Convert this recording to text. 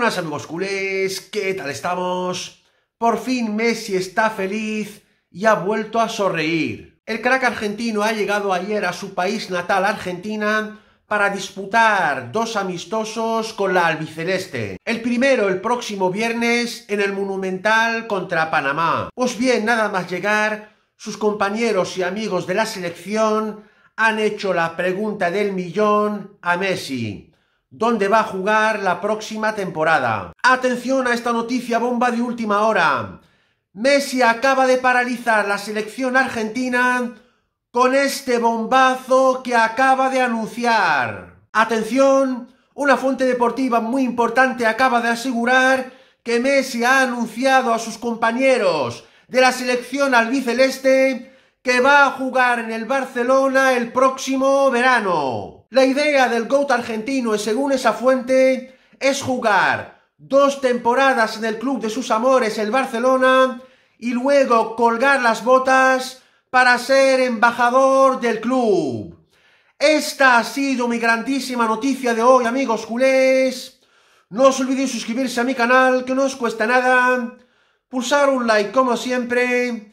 buenas amigos ¿qué tal estamos? Por fin Messi está feliz y ha vuelto a sonreír. El crack argentino ha llegado ayer a su país natal, Argentina, para disputar dos amistosos con la albiceleste. El primero el próximo viernes en el Monumental contra Panamá. Pues bien, nada más llegar, sus compañeros y amigos de la selección han hecho la pregunta del millón a Messi dónde va a jugar la próxima temporada. Atención a esta noticia bomba de última hora. Messi acaba de paralizar la selección argentina con este bombazo que acaba de anunciar. Atención, una fuente deportiva muy importante acaba de asegurar que Messi ha anunciado a sus compañeros de la selección albiceleste que va a jugar en el Barcelona el próximo verano. La idea del GOAT argentino, según esa fuente, es jugar dos temporadas en el club de sus amores, el Barcelona, y luego colgar las botas para ser embajador del club. Esta ha sido mi grandísima noticia de hoy, amigos culés. No os olvidéis suscribirse a mi canal, que no os cuesta nada. Pulsar un like como siempre